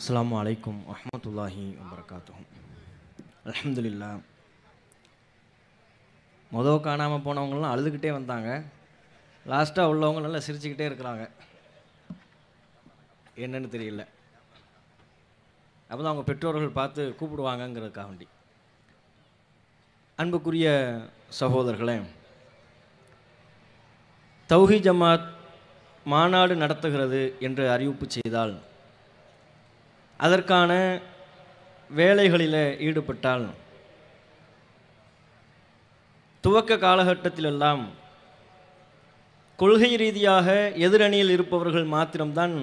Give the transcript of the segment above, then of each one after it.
அஸ்லாம் வலைக்கம் அஹமத்துல்லாஹி வபரகாத்தும் அலமதுல்லா மொதல் காணாமல் போனவங்களாம் அழுதுகிட்டே வந்தாங்க லாஸ்ட்டாக உள்ளவங்க நல்லா சிரிச்சுக்கிட்டே இருக்கிறாங்க என்னன்னு தெரியல அப்போ தான் அவங்க பெற்றோர்கள் பார்த்து கூப்பிடுவாங்கங்கிறதுக்காக வேண்டி அன்புக்குரிய சகோதரர்களே தௌஹி ஜமாத் மாநாடு நடத்துகிறது என்று அறிவிப்பு செய்தால் அதற்கான வேலைகளில் ஈடுபட்டால் துவக்க காலகட்டத்திலெல்லாம் கொள்கை ரீதியாக எதிரணியில் இருப்பவர்கள் மாத்திரம்தான்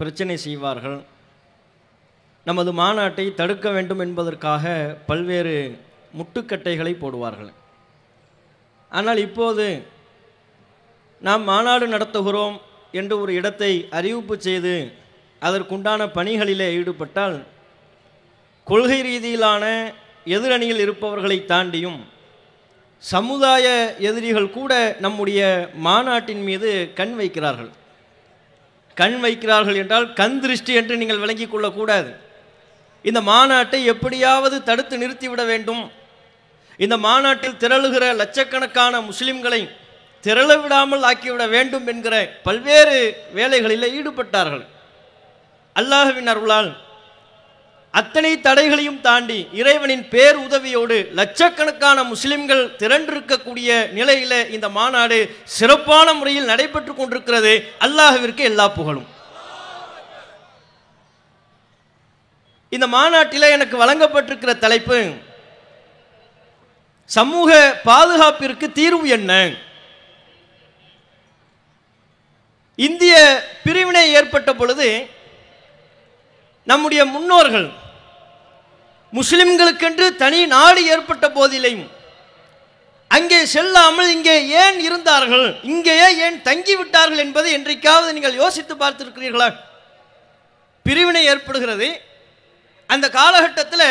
பிரச்சனை செய்வார்கள் நமது மாநாட்டை தடுக்க வேண்டும் என்பதற்காக பல்வேறு முட்டுக்கட்டைகளை போடுவார்கள் ஆனால் இப்போது நாம் மாநாடு நடத்துகிறோம் என்று ஒரு இடத்தை அறிவிப்பு செய்து அதற்குண்டான பணிகளிலே ஈடுபட்டால் கொள்கை ரீதியிலான எதிரணியில் இருப்பவர்களை தாண்டியும் சமுதாய எதிரிகள் கூட நம்முடைய மாநாட்டின் மீது கண் வைக்கிறார்கள் கண் வைக்கிறார்கள் என்றால் கண் திருஷ்டி என்று நீங்கள் விளங்கிக் கொள்ளக்கூடாது இந்த மாநாட்டை எப்படியாவது தடுத்து நிறுத்திவிட வேண்டும் இந்த மாநாட்டில் திரளுகிற லட்சக்கணக்கான முஸ்லிம்களை திரள விடாமல் ஆக்கிவிட வேண்டும் என்கிற பல்வேறு வேலைகளில் ஈடுபட்டார்கள் அல்லாஹுவின் அருளால் அத்தனை தடைகளையும் தாண்டி இறைவனின் பேர் உதவியோடு லட்சக்கணக்கான முஸ்லிம்கள் திரண்டிருக்கக்கூடிய நிலையில இந்த மாநாடு சிறப்பான முறையில் நடைபெற்று கொண்டிருக்கிறது அல்லாஹுவிற்கு எல்லா புகழும் இந்த மாநாட்டில் எனக்கு வழங்கப்பட்டிருக்கிற தலைப்பு சமூக பாதுகாப்பிற்கு தீர்வு என்ன இந்திய பிரிவினை ஏற்பட்ட பொழுது நம்முடைய முன்னோர்கள் முஸ்லிம்களுக்கென்று தனி நாடு ஏற்பட்ட போதிலையும் அங்கே செல்லாமல் இங்கே ஏன் இருந்தார்கள் இங்கேயே ஏன் தங்கிவிட்டார்கள் என்பதை என்றைக்காவது நீங்கள் யோசித்து பார்த்திருக்கிறீர்களா பிரிவினை ஏற்படுகிறது அந்த காலகட்டத்தில்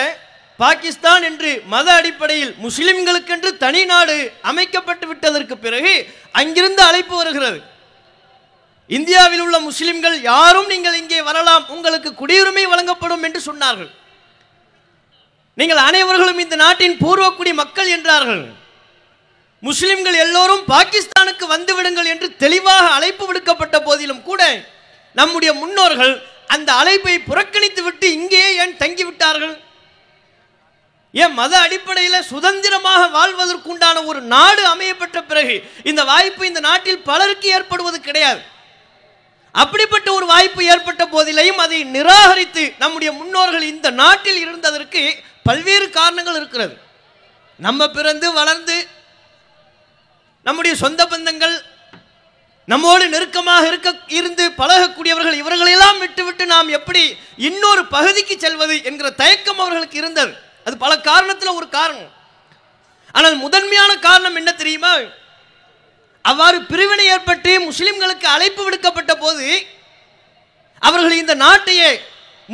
பாகிஸ்தான் என்று மத அடிப்படையில் முஸ்லிம்களுக்கென்று தனி நாடு அமைக்கப்பட்டு விட்டதற்கு பிறகு அங்கிருந்து அழைப்பு வருகிறது இந்தியாவில் உள்ள முஸ்லிம்கள் யாரும் நீங்கள் இங்கே வரலாம் உங்களுக்கு குடியுரிமை வழங்கப்படும் என்று சொன்னார்கள் நீங்கள் அனைவர்களும் இந்த நாட்டின் பூர்வக்குடி மக்கள் என்றார்கள் முஸ்லிம்கள் எல்லோரும் பாகிஸ்தானுக்கு வந்துவிடுங்கள் என்று தெளிவாக அழைப்பு விடுக்கப்பட்ட போதிலும் கூட நம்முடைய முன்னோர்கள் அந்த அழைப்பை புறக்கணித்து விட்டு இங்கேயே ஏன் தங்கிவிட்டார்கள் ஏன் மத அடிப்படையில் சுதந்திரமாக வாழ்வதற்குண்டான ஒரு நாடு அமையப்பட்ட பிறகு இந்த வாய்ப்பு இந்த நாட்டில் பலருக்கு ஏற்படுவது கிடையாது அப்படிப்பட்ட ஒரு வாய்ப்பு ஏற்பட்ட போதிலையும் அதை நிராகரித்து நம்முடைய முன்னோர்கள் இந்த நாட்டில் இருந்ததற்கு பல்வேறு காரணங்கள் இருக்கிறது நம்ம பிறந்து வளர்ந்து நம்முடைய சொந்த பந்தங்கள் நம்மோடு நெருக்கமாக இருக்க இருந்து பழகக்கூடியவர்கள் இவர்களெல்லாம் விட்டுவிட்டு நாம் எப்படி இன்னொரு பகுதிக்கு செல்வது என்கிற தயக்கம் அவர்களுக்கு இருந்தது அது பல காரணத்தில் ஒரு காரணம் ஆனால் முதன்மையான காரணம் என்ன தெரியுமா அவ்வாறு பிரிவினை ஏற்பட்டு முஸ்லிம்களுக்கு அழைப்பு விடுக்கப்பட்ட போது அவர்கள் இந்த நாட்டையே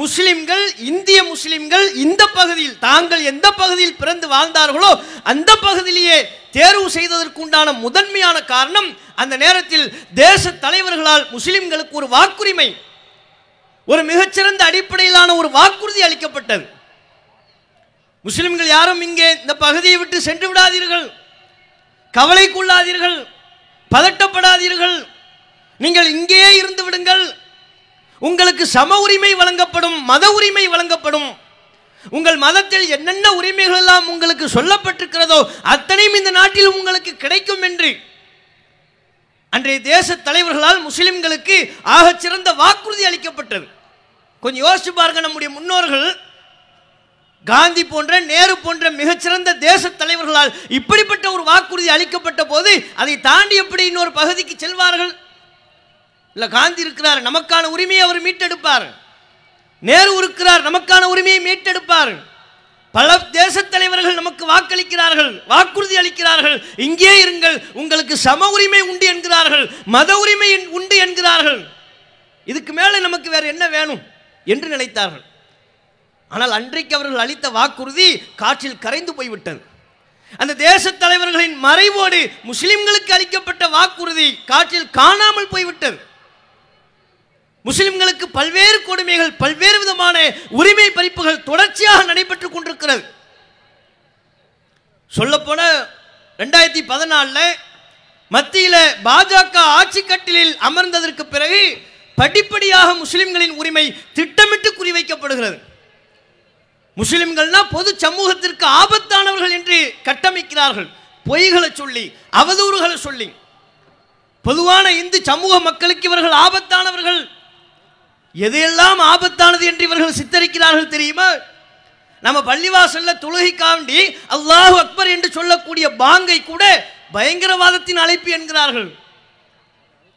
முஸ்லிம்கள் இந்திய முஸ்லிம்கள் இந்த பகுதியில் தாங்கள் எந்த பகுதியில் பிறந்து வாழ்ந்தார்களோ அந்த பகுதியிலேயே தேர்வு செய்ததற்குண்டான முதன்மையான காரணம் அந்த நேரத்தில் தேச தலைவர்களால் முஸ்லிம்களுக்கு ஒரு வாக்குரிமை ஒரு மிகச்சிறந்த அடிப்படையிலான ஒரு வாக்குறுதி அளிக்கப்பட்டது முஸ்லிம்கள் யாரும் இங்கே இந்த பகுதியை விட்டு சென்று விடாதீர்கள் கவலைக்குள்ளாதீர்கள் பதட்டப்படாதீர்கள் நீங்கள் இங்கேயே இருந்து விடுங்கள் உங்களுக்கு சம உரிமை வழங்கப்படும் மத உரிமை வழங்கப்படும் உங்கள் மதத்தில் என்னென்ன உரிமைகள் எல்லாம் உங்களுக்கு சொல்லப்பட்டிருக்கிறதோ அத்தனையும் இந்த நாட்டில் உங்களுக்கு கிடைக்கும் என்று அன்றைய தேச தலைவர்களால் முஸ்லிம்களுக்கு ஆகச்சிறந்த வாக்குறுதி அளிக்கப்பட்டது கொஞ்சம் யோசிச்சு பாருங்க நம்முடைய முன்னோர்கள் காந்தி போன்ற நேரு போன்ற மிகச்சிறந்த தேச தலைவர்களால் இப்படிப்பட்ட ஒரு வாக்குறுதி அளிக்கப்பட்ட போது அதை தாண்டி எப்படி இன்னொரு பகுதிக்கு செல்வார்கள் இல்லை காந்தி இருக்கிறார் நமக்கான உரிமையை அவர் மீட்டெடுப்பார் நேரு இருக்கிறார் நமக்கான உரிமையை மீட்டெடுப்பார் பல தேச தலைவர்கள் நமக்கு வாக்களிக்கிறார்கள் வாக்குறுதி அளிக்கிறார்கள் இங்கே இருங்கள் உங்களுக்கு சம உரிமை உண்டு என்கிறார்கள் மத உரிமை உண்டு என்கிறார்கள் இதுக்கு மேலே நமக்கு வேறு என்ன வேணும் என்று நினைத்தார்கள் ஆனால் அன்றைக்கு அவர்கள் அளித்த வாக்குறுதி காற்றில் கரைந்து போய்விட்டது அந்த தேச தலைவர்களின் மறைவோடு முஸ்லிம்களுக்கு அளிக்கப்பட்ட வாக்குறுதி காற்றில் காணாமல் போய்விட்டது முஸ்லிம்களுக்கு பல்வேறு கொடுமைகள் பல்வேறு விதமான உரிமை பறிப்புகள் தொடர்ச்சியாக நடைபெற்றுக் கொண்டிருக்கிறது சொல்லப்போன ரெண்டாயிரத்தி பதினாலில் மத்தியில் பாஜக ஆட்சி கட்டிலில் அமர்ந்ததற்கு பிறகு படிப்படியாக முஸ்லிம்களின் உரிமை திட்டமிட்டு குறிவைக்கப்படுகிறது முஸ்லிம்கள்னா பொது சமூகத்திற்கு ஆபத்தானவர்கள் என்று கட்டமைக்கிறார்கள் பொய்களை சொல்லி அவதூறுகளை சொல்லி பொதுவான இந்து சமூக மக்களுக்கு இவர்கள் ஆபத்தானவர்கள் எதையெல்லாம் ஆபத்தானது என்று இவர்கள் சித்தரிக்கிறார்கள் தெரியுமா நம்ம பள்ளிவாசல்ல காண்டி அல்லாஹு அக்பர் என்று சொல்லக்கூடிய பாங்கை கூட பயங்கரவாதத்தின் அழைப்பு என்கிறார்கள்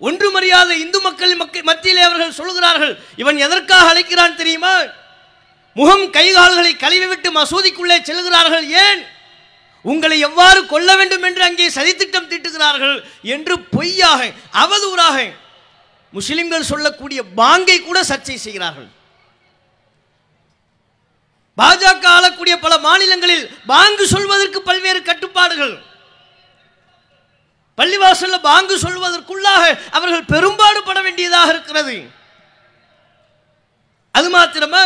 ஒன்று மரியாதை இந்து மக்கள் மத்தியிலே அவர்கள் சொல்கிறார்கள் இவன் எதற்காக அழைக்கிறான் தெரியுமா முகம் கைகால்களை கழுவிவிட்டு மசூதிக்குள்ளே செல்கிறார்கள் ஏன் உங்களை எவ்வாறு கொல்ல வேண்டும் என்று அங்கே சதித்திட்டம் தீட்டுகிறார்கள் என்று பொய்யாக அவதூறாக முஸ்லிம்கள் சொல்லக்கூடிய பாங்கை கூட சர்ச்சை செய்கிறார்கள் பாஜக ஆளக்கூடிய பல மாநிலங்களில் பாங்கு சொல்வதற்கு பல்வேறு கட்டுப்பாடுகள் பள்ளிவாசல்ல பாங்கு சொல்வதற்குள்ளாக அவர்கள் பெரும்பாடு பட வேண்டியதாக இருக்கிறது அது மாத்திரமா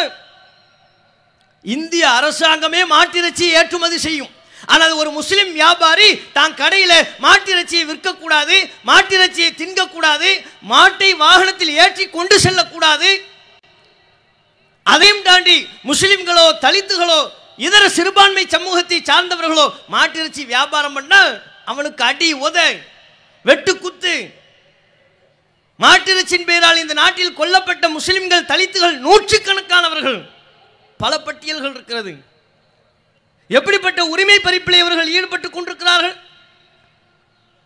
இந்திய அரசாங்கமே மாட்டிறைச்சி ஏற்றுமதி செய்யும் ஆனால் ஒரு முஸ்லிம் வியாபாரி தான் கடையில் மாட்டிறைச்சியை விற்கக்கூடாது மாட்டிறைச்சியை தின்கக்கூடாது மாட்டை வாகனத்தில் ஏற்றி கொண்டு செல்லக்கூடாது அதையும் தாண்டி முஸ்லிம்களோ தலித்துகளோ இதர சிறுபான்மை சமூகத்தை சார்ந்தவர்களோ மாட்டிறைச்சி வியாபாரம் பண்ணால் அவனுக்கு அடி உத வெட்டு குத்து மாட்டிறைச்சின் பெயரால் இந்த நாட்டில் கொல்லப்பட்ட முஸ்லிம்கள் தலித்துகள் நூற்றுக்கணக்கானவர்கள் பல பட்டியல்கள் இருக்கிறது எப்படிப்பட்ட உரிமை பறிப்பில் இவர்கள் ஈடுபட்டுக் கொண்டிருக்கிறார்கள்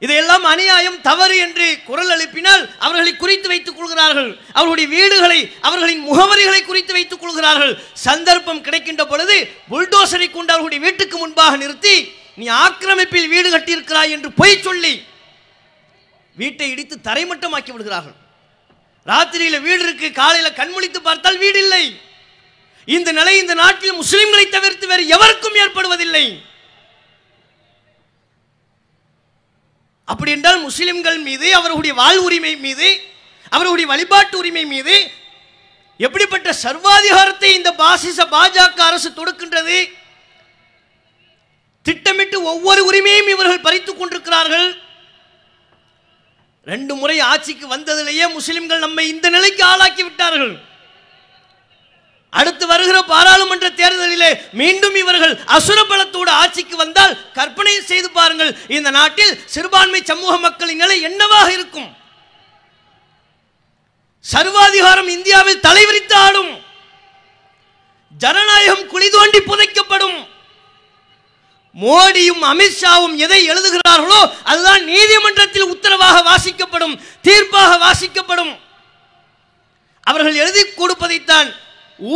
இதையெல்லாம் அநியாயம் தவறு என்று குரல் அளிப்பினால் அவர்களை குறித்து வைத்துக் கொள்கிறார்கள் அவர்களுடைய வீடுகளை அவர்களின் முகவரிகளை குறித்து வைத்துக் கொள்கிறார்கள் சந்தர்ப்பம் கிடைக்கின்ற பொழுது புல்டோசரை கொண்டு அவர்களுடைய வீட்டுக்கு முன்பாக நிறுத்தி நீ ஆக்கிரமிப்பில் வீடு கட்டியிருக்கிறாய் என்று பொய் சொல்லி வீட்டை இடித்து தரைமட்டமாக்கி விடுகிறார்கள் ராத்திரியில் வீடு இருக்கு காலையில் கண்முழித்து பார்த்தால் வீடு இல்லை இந்த நிலை இந்த நாட்டில் முஸ்லிம்களை தவிர்த்து வேறு எவருக்கும் ஏற்படுவதில்லை அப்படி என்றால் முஸ்லிம்கள் மீது அவர்களுடைய உரிமை மீது அவர்களுடைய வழிபாட்டு உரிமை மீது எப்படிப்பட்ட சர்வாதிகாரத்தை இந்த பாசிச பாஜக அரசு தொடுக்கின்றது திட்டமிட்டு ஒவ்வொரு உரிமையும் இவர்கள் பறித்துக் கொண்டிருக்கிறார்கள் ரெண்டு முறை ஆட்சிக்கு வந்ததிலேயே முஸ்லிம்கள் நம்மை இந்த நிலைக்கு ஆளாக்கி விட்டார்கள் அடுத்து வருகிற பாராளுமன்ற தேர்தலிலே மீண்டும் இவர்கள் அசுர பலத்தோடு ஆட்சிக்கு வந்தால் கற்பனை செய்து பாருங்கள் இந்த நாட்டில் சிறுபான்மை சமூக மக்களின் நிலை என்னவாக இருக்கும் சர்வாதிகாரம் இந்தியாவில் தலைவிரித்து ஆடும் ஜனநாயகம் குளிதோண்டி புதைக்கப்படும் மோடியும் அமித்ஷாவும் எதை எழுதுகிறார்களோ அதுதான் நீதிமன்றத்தில் உத்தரவாக வாசிக்கப்படும் தீர்ப்பாக வாசிக்கப்படும் அவர்கள் எழுதி கொடுப்பதைத்தான்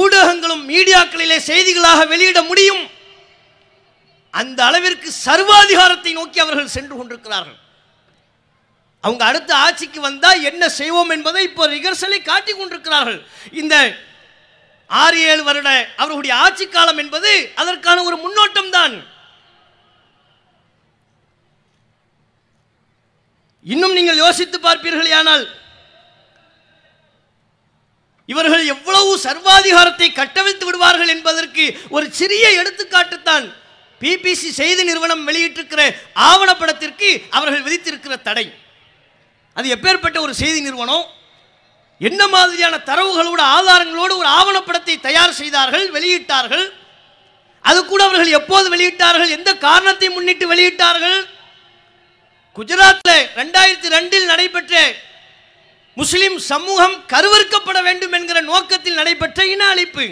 ஊடகங்களும் மீடியாக்களிலே செய்திகளாக வெளியிட முடியும் அந்த அளவிற்கு சர்வாதிகாரத்தை நோக்கி அவர்கள் சென்று கொண்டிருக்கிறார்கள் அவங்க அடுத்த ஆட்சிக்கு வந்தால் என்ன செய்வோம் என்பதை இப்போ ரிகர்சலை காட்டி கொண்டிருக்கிறார்கள் இந்த ஆறு ஏழு வருட அவர்களுடைய ஆட்சி காலம் என்பது அதற்கான ஒரு முன்னோட்டம் தான் இன்னும் நீங்கள் யோசித்து பார்ப்பீர்களே ஆனால் இவர்கள் எவ்வளவு சர்வாதிகாரத்தை கட்டவிழ்த்து விடுவார்கள் என்பதற்கு ஒரு சிறிய எடுத்துக்காட்டுத்தான் பிபிசி செய்தி நிறுவனம் வெளியிட்டிருக்கிற ஆவணப்படத்திற்கு அவர்கள் விதித்திருக்கிற தடை அது எப்பேற்பட்ட ஒரு செய்தி நிறுவனம் என்ன மாதிரியான தரவுகளோடு ஆதாரங்களோடு ஒரு ஆவணப்படத்தை தயார் செய்தார்கள் வெளியிட்டார்கள் அது கூட அவர்கள் எப்போது வெளியிட்டார்கள் எந்த காரணத்தை முன்னிட்டு வெளியிட்டார்கள் குஜராத்தில் ரெண்டாயிரத்தி ரெண்டில் நடைபெற்ற முஸ்லிம் சமூகம் கருவறுக்கப்பட வேண்டும் என்கிற நோக்கத்தில் நடைபெற்ற இன அழைப்பு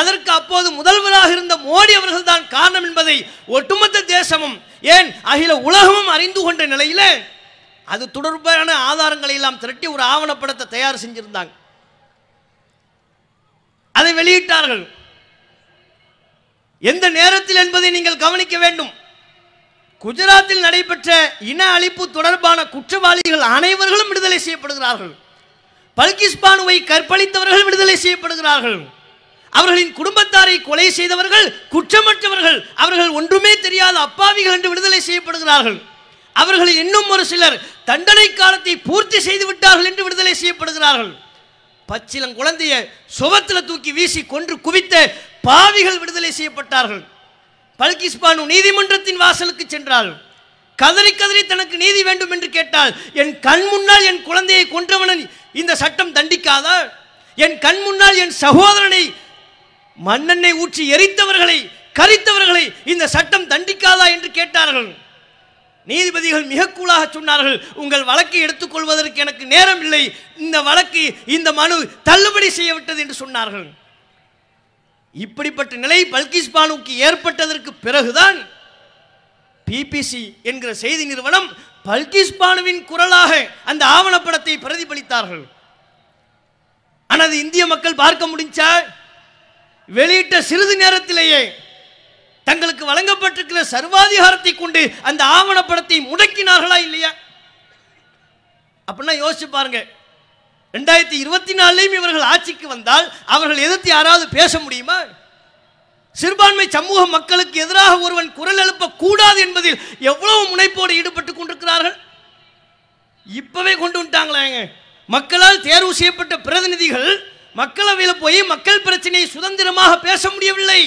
அதற்கு அப்போது முதல்வராக இருந்த மோடி அவர்கள் தான் காரணம் என்பதை ஒட்டுமொத்த தேசமும் ஏன் அகில உலகமும் அறிந்து கொண்ட நிலையில அது தொடர்பான ஆதாரங்களை எல்லாம் திரட்டி ஒரு ஆவணப்படத்தை தயார் செஞ்சிருந்தாங்க அதை வெளியிட்டார்கள் எந்த நேரத்தில் என்பதை நீங்கள் கவனிக்க வேண்டும் குஜராத்தில் நடைபெற்ற இன அழிப்பு தொடர்பான குற்றவாளிகள் அனைவர்களும் விடுதலை செய்யப்படுகிறார்கள் பல்கிஸ்பானுவை கற்பழித்தவர்கள் விடுதலை செய்யப்படுகிறார்கள் அவர்களின் குடும்பத்தாரை கொலை செய்தவர்கள் குற்றமற்றவர்கள் அவர்கள் ஒன்றுமே தெரியாத அப்பாவிகள் என்று விடுதலை செய்யப்படுகிறார்கள் அவர்கள் இன்னும் ஒரு சிலர் தண்டனை காலத்தை பூர்த்தி செய்து விட்டார்கள் என்று விடுதலை செய்யப்படுகிறார்கள் பச்சிலம் குழந்தைய சுவத்தில் தூக்கி வீசி கொன்று குவித்த பாவிகள் விடுதலை செய்யப்பட்டார்கள் பல்கிஸ்பானு நீதிமன்றத்தின் வாசலுக்கு சென்றால் கதறி கதறி தனக்கு நீதி வேண்டும் என்று கேட்டால் என் கண் முன்னால் என் குழந்தையை கொன்றவனன் இந்த சட்டம் தண்டிக்காதா என் கண் முன்னால் என் சகோதரனை மண்ணெண்ணை ஊற்றி எரித்தவர்களை கரித்தவர்களை இந்த சட்டம் தண்டிக்காதா என்று கேட்டார்கள் நீதிபதிகள் மிக கூலாக சொன்னார்கள் உங்கள் வழக்கை எடுத்துக்கொள்வதற்கு எனக்கு நேரம் இல்லை இந்த வழக்கு இந்த மனு தள்ளுபடி செய்யவிட்டது என்று சொன்னார்கள் இப்படிப்பட்ட நிலை பல்கிஸ் பானுக்கு ஏற்பட்டதற்கு பிறகுதான் பிபிசி என்கிற செய்தி நிறுவனம் பல்கிஸ் பானுவின் குரலாக அந்த ஆவணப்படத்தை பிரதிபலித்தார்கள் ஆனால் இந்திய மக்கள் பார்க்க முடிஞ்சா வெளியிட்ட சிறிது நேரத்திலேயே தங்களுக்கு வழங்கப்பட்டிருக்கிற சர்வாதிகாரத்தை கொண்டு அந்த ஆவணப்படத்தை முடக்கினார்களா இல்லையா அப்படின்னா யோசிச்சு பாருங்க ரெண்டாயிரத்தி இருபத்தி நாலுலையும் இவர்கள் ஆட்சிக்கு வந்தால் அவர்கள் எதிர்த்து யாராவது பேச முடியுமா சிறுபான்மை சமூக மக்களுக்கு எதிராக ஒருவன் குரல் எழுப்பக்கூடாது என்பதில் எவ்வளவு முனைப்போடு ஈடுபட்டு கொண்டிருக்கிறார்கள் இப்பவே கொண்டு வந்துட்டாங்களாங்க மக்களால் தேர்வு செய்யப்பட்ட பிரதிநிதிகள் மக்களவையில் போய் மக்கள் பிரச்சனையை சுதந்திரமாக பேச முடியவில்லை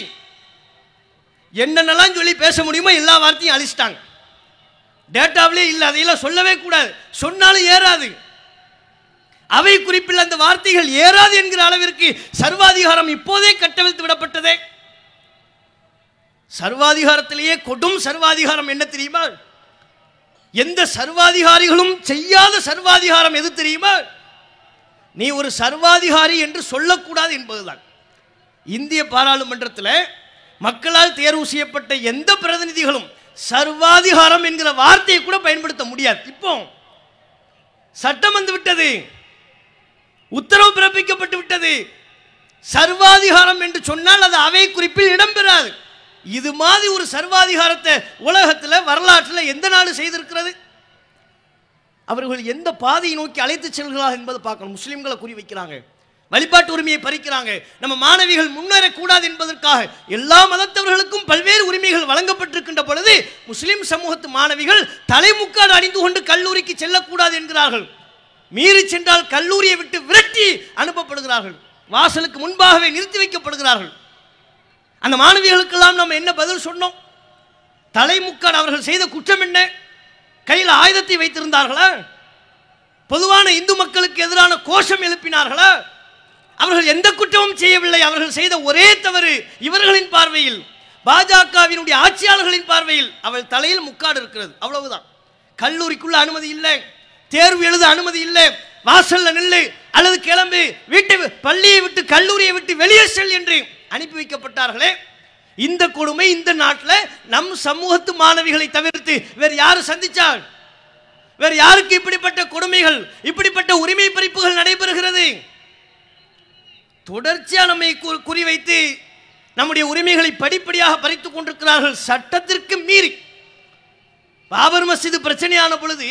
என்னென்னலாம் சொல்லி பேச முடியுமோ எல்லா வார்த்தையும் அழிச்சிட்டாங்க டேட்டாவிலே இல்லை அதையெல்லாம் சொல்லவே கூடாது சொன்னாலும் ஏறாது அவை குறிப்பில் அந்த வார்த்தைகள் ஏறாது என்கிற அளவிற்கு சர்வாதிகாரம் இப்போதே கட்டவிழ்த்து விடப்பட்டதே சர்வாதிகாரத்திலேயே கொடும் சர்வாதிகாரம் என்ன தெரியுமா எந்த சர்வாதிகாரிகளும் செய்யாத சர்வாதிகாரம் எது தெரியுமா நீ ஒரு சர்வாதிகாரி என்று சொல்லக்கூடாது என்பதுதான் இந்திய பாராளுமன்றத்தில் மக்களால் தேர்வு செய்யப்பட்ட எந்த பிரதிநிதிகளும் சர்வாதிகாரம் என்கிற வார்த்தையை கூட பயன்படுத்த முடியாது இப்போ சட்டம் வந்து விட்டது உத்தரவு பிறப்பிக்கப்பட்டு விட்டது சர்வாதிகாரம் என்று சொன்னால் அது அவை குறிப்பில் இடம்பெறாது இது மாதிரி ஒரு சர்வாதிகாரத்தை உலகத்தில் வரலாற்றில் எந்த நாடு செய்திருக்கிறது அவர்கள் எந்த பாதையை நோக்கி அழைத்து செல்கிறார் என்பதை பார்க்கணும் முஸ்லீம்களை குறி வைக்கிறாங்க வழிபாட்டு உரிமையை பறிக்கிறாங்க நம்ம மாணவிகள் முன்னேறக்கூடாது என்பதற்காக எல்லா மதத்தவர்களுக்கும் பல்வேறு உரிமைகள் வழங்கப்பட்டிருக்கின்ற பொழுது முஸ்லீம் சமூகத்து மாணவிகள் தலைமுக்காடு அணிந்து கொண்டு கல்லூரிக்கு செல்லக்கூடாது என்கிறார்கள் மீறி சென்றால் கல்லூரியை விட்டு விரட்டி அனுப்பப்படுகிறார்கள் வாசலுக்கு முன்பாகவே நிறுத்தி வைக்கப்படுகிறார்கள் அந்த மாணவிகளுக்கெல்லாம் நம்ம என்ன பதில் சொன்னோம் தலைமுக்கான் அவர்கள் செய்த குற்றம் என்ன கையில் ஆயுதத்தை வைத்திருந்தார்களா பொதுவான இந்து மக்களுக்கு எதிரான கோஷம் எழுப்பினார்களா அவர்கள் எந்த குற்றமும் செய்யவில்லை அவர்கள் செய்த ஒரே தவறு இவர்களின் பார்வையில் பாஜகவினுடைய ஆட்சியாளர்களின் பார்வையில் அவள் தலையில் முக்காடு இருக்கிறது அவ்வளவுதான் கல்லூரிக்குள்ள அனுமதி இல்லை தேர்வு எழுத அனுமதி இல்லை வாசல்ல நில்லு அல்லது கிளம்பு வீட்டை பள்ளியை விட்டு கல்லூரியை விட்டு வெளியே செல் என்று அனுப்பி வைக்கப்பட்டார்களே இந்த கொடுமை இந்த நாட்டில் நம் சமூகத்து மாணவிகளை தவிர்த்து வேறு யாரும் சந்தித்தால் வேறு யாருக்கு இப்படிப்பட்ட கொடுமைகள் இப்படிப்பட்ட உரிமை பறிப்புகள் நடைபெறுகிறது தொடர்ச்சியாக நம்மை குறிவைத்து நம்முடைய உரிமைகளை படிப்படியாக பறித்துக் கொண்டிருக்கிறார்கள் சட்டத்திற்கு மீறி பாபர் மசிது பிரச்சனையான பொழுது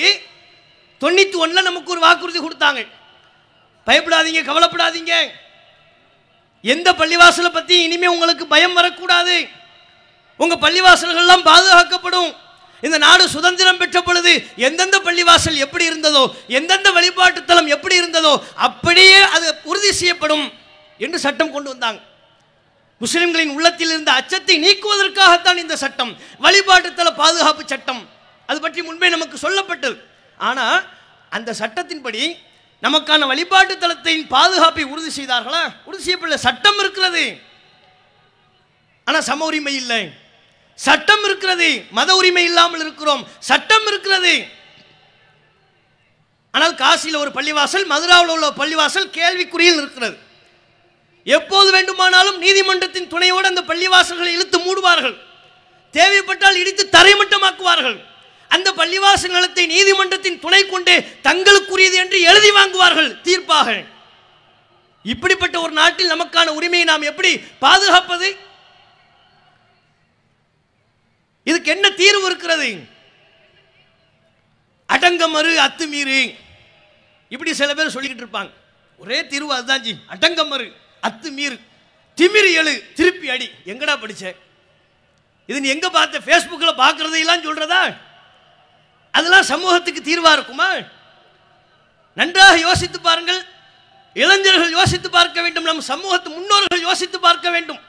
தொண்ணூற்றி ஒன்றில் நமக்கு ஒரு வாக்குறுதி கொடுத்தாங்க பயப்படாதீங்க கவலைப்படாதீங்க எந்த பள்ளிவாசலை பற்றி இனிமேல் உங்களுக்கு பயம் வரக்கூடாது உங்கள் பள்ளிவாசல்கள்லாம் பாதுகாக்கப்படும் இந்த நாடு சுதந்திரம் பெற்ற பொழுது எந்தெந்த பள்ளிவாசல் எப்படி இருந்ததோ எந்தெந்த வழிபாட்டு தளம் எப்படி இருந்ததோ அப்படியே அது உறுதி செய்யப்படும் என்று சட்டம் கொண்டு வந்தாங்க முஸ்லிம்களின் உள்ளத்தில் இருந்த அச்சத்தை நீக்குவதற்காகத்தான் இந்த சட்டம் வழிபாட்டு தள பாதுகாப்பு சட்டம் அது பற்றி முன்பே நமக்கு சொல்லப்பட்டது ஆனால் அந்த சட்டத்தின்படி நமக்கான வழிபாட்டு தளத்தின் பாதுகாப்பை உறுதி செய்தார்களா உறுதி செய்யப்படல சட்டம் இருக்கிறது ஆனால் சம உரிமை இல்லை சட்டம் இருக்கிறது மத உரிமை இல்லாமல் இருக்கிறோம் சட்டம் இருக்கிறது ஆனால் காசியில் ஒரு பள்ளிவாசல் மதுராவில் உள்ள பள்ளிவாசல் கேள்விக்குறியில் இருக்கிறது எப்போது வேண்டுமானாலும் நீதிமன்றத்தின் துணையோடு அந்த பள்ளிவாசல்களை இழுத்து மூடுவார்கள் தேவைப்பட்டால் இடித்து தரைமட்டமாக்குவார்கள் அந்த பள்ளிவாசல் நிலத்தை நீதிமன்றத்தின் துணை கொண்டு தங்களுக்குரியது என்று எழுதி வாங்குவார்கள் தீர்ப்பாக இப்படிப்பட்ட ஒரு நாட்டில் நமக்கான உரிமையை நாம் எப்படி பாதுகாப்பது இதுக்கு என்ன தீர்வு இருக்கிறது அடங்கமறு அத்துமீறு இப்படி சில பேர் சொல்லிக்கிட்டு இருப்பாங்க ஒரே தீர்வு அதுதான் ஜி அடங்கமறு அத்துமீறு திமிரி எழு திருப்பி அடி எங்கடா படிச்ச இது நீ எங்க பார்த்த ஃபேஸ்புக்கில் பார்க்கறதையெல்லாம் சொல்றதா அதெல்லாம் சமூகத்துக்கு தீர்வாக இருக்குமா நன்றாக யோசித்து பாருங்கள் இளைஞர்கள் யோசித்து பார்க்க வேண்டும் நம் சமூகத்து முன்னோர்கள் யோசித்து பார்க்க வேண்டும்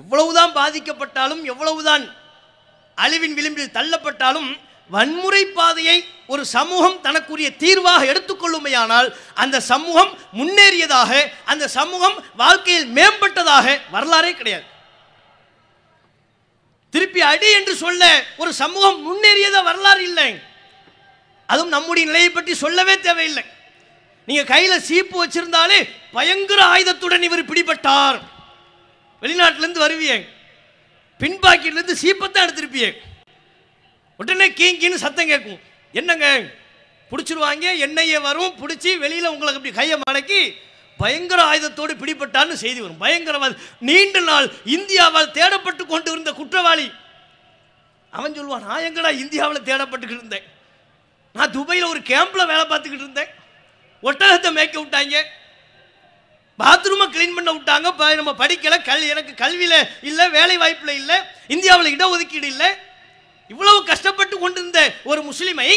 எவ்வளவுதான் பாதிக்கப்பட்டாலும் எவ்வளவுதான் அழிவின் விளிம்பில் தள்ளப்பட்டாலும் வன்முறை பாதையை ஒரு சமூகம் தனக்குரிய தீர்வாக எடுத்துக்கொள்ளுமையானால் அந்த சமூகம் முன்னேறியதாக அந்த சமூகம் வாழ்க்கையில் மேம்பட்டதாக வரலாறே கிடையாது திருப்பி அடி என்று சொல்ல ஒரு சமூகம் முன்னேறியத வரலாறு இல்லை அதுவும் நம்முடைய நிலையை பற்றி சொல்லவே தேவையில்லை நீங்கள் கையில் சீப்பு வச்சிருந்தாலே பயங்கர ஆயுதத்துடன் இவர் பிடிபட்டார் வெளிநாட்டிலேருந்து வருவியே பின்பாக்கிலேருந்து சீப்பத்தான் எடுத்திருப்பியே உடனே கீங்கின்னு சத்தம் கேட்கும் என்னங்க பிடிச்சிருவாங்க எண்ணெயை வரும் பிடிச்சி வெளியில் உங்களுக்கு அப்படி கையை மடக்கி பயங்கர ஆயுதத்தோடு பிடிபட்டான்னு செய்தி வரும் பயங்கரவாதி நீண்ட நாள் இந்தியாவால் தேடப்பட்டு கொண்டு இருந்த குற்றவாளி அவன் சொல்லுவான் நான் எங்கடா இந்தியாவில் தேடப்பட்டுக்கிட்டு இருந்தேன் நான் துபாயில் ஒரு கேம்பில் வேலை பார்த்துக்கிட்டு இருந்தேன் ஒட்டகத்தை மேய்க்க விட்டாங்க பாத்ரூமை க்ளீன் பண்ண விட்டாங்க இப்போ நம்ம படிக்கலை கல் எனக்கு கல்வியில் இல்லை வேலை வாய்ப்பில் இல்லை இந்தியாவில் இடஒதுக்கீடு இல்லை இவ்வளவு கஷ்டப்பட்டு கொண்டிருந்த ஒரு முஸ்லீமை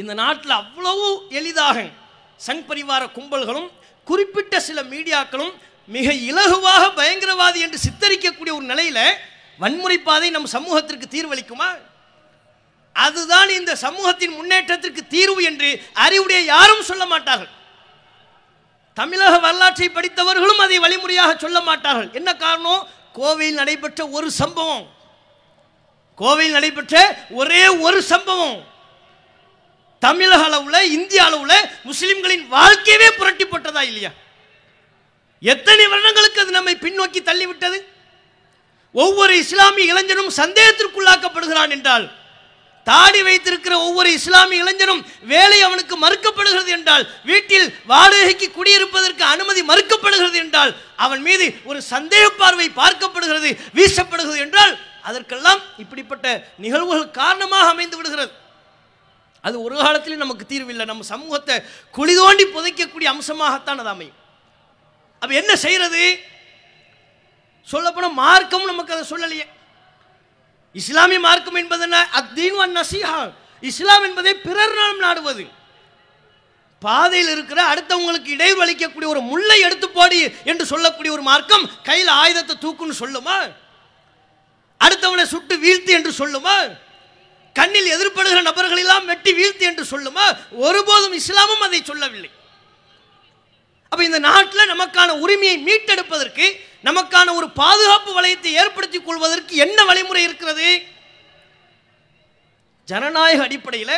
இந்த நாட்டில் அவ்வளவு எளிதாக சங் பரிவார கும்பல்களும் குறிப்பிட்ட சில மீடியாக்களும் மிக இலகுவாக பயங்கரவாதி என்று சித்தரிக்கக்கூடிய ஒரு நிலையில் வன்முறை பாதை நம் சமூகத்திற்கு தீர்வளிக்குமா அதுதான் இந்த சமூகத்தின் முன்னேற்றத்திற்கு தீர்வு என்று அறிவுடைய யாரும் சொல்ல மாட்டார்கள் தமிழக வரலாற்றை படித்தவர்களும் அதை வழிமுறையாக சொல்ல மாட்டார்கள் என்ன காரணம் கோவையில் நடைபெற்ற ஒரு சம்பவம் கோவையில் நடைபெற்ற ஒரே ஒரு சம்பவம் தமிழக அளவில் இந்திய அளவில் முஸ்லிம்களின் வாழ்க்கையவே போட்டதா இல்லையா எத்தனை வருடங்களுக்கு அது நம்மை பின்னோக்கி தள்ளிவிட்டது ஒவ்வொரு இஸ்லாமிய இளைஞனும் சந்தேகத்திற்குள்ளாக்கப்படுகிறான் என்றால் தாடி வைத்திருக்கிற ஒவ்வொரு இஸ்லாமிய இளைஞனும் வேலை அவனுக்கு மறுக்கப்படுகிறது என்றால் வீட்டில் வாடகைக்கு குடியிருப்பதற்கு அனுமதி மறுக்கப்படுகிறது என்றால் அவன் மீது ஒரு சந்தேக பார்வை பார்க்கப்படுகிறது வீசப்படுகிறது என்றால் அதற்கெல்லாம் இப்படிப்பட்ட நிகழ்வுகள் காரணமாக அமைந்து விடுகிறது அது ஒரு காலத்திலும் நமக்கு தீர்வில்லை நம்ம சமூகத்தை குளிதோண்டி புதைக்கக்கூடிய அம்சமாகத்தான் அது அமையும் அப்போ என்ன செய்கிறது சொல்லப்போனால் மார்க்கம் நமக்கு அதை சொல்லலையே இஸ்லாமிய மார்க்கம் என்பது என்ன அத்தீன் நசீஹா இஸ்லாம் என்பதை பிறர் நலம் நாடுவது பாதையில் இருக்கிற அடுத்தவங்களுக்கு இடைவெளிக்கக்கூடிய ஒரு முல்லை எடுத்து போடி என்று சொல்லக்கூடிய ஒரு மார்க்கம் கையில் ஆயுதத்தை தூக்குன்னு சொல்லுமா அடுத்தவனை சுட்டு வீழ்த்து என்று சொல்லுமா கண்ணில் எதிர்ப்படுகிற நபர்களெல்லாம் வெட்டி வீழ்த்து என்று சொல்லுமா ஒருபோதும் இஸ்லாமும் அதை சொல்லவில்லை அப்போ இந்த நாட்டில் நமக்கான உரிமையை மீட்டெடுப்பதற்கு நமக்கான ஒரு பாதுகாப்பு வளையத்தை ஏற்படுத்திக் கொள்வதற்கு என்ன வழிமுறை இருக்கிறது ஜனநாயக அடிப்படையில்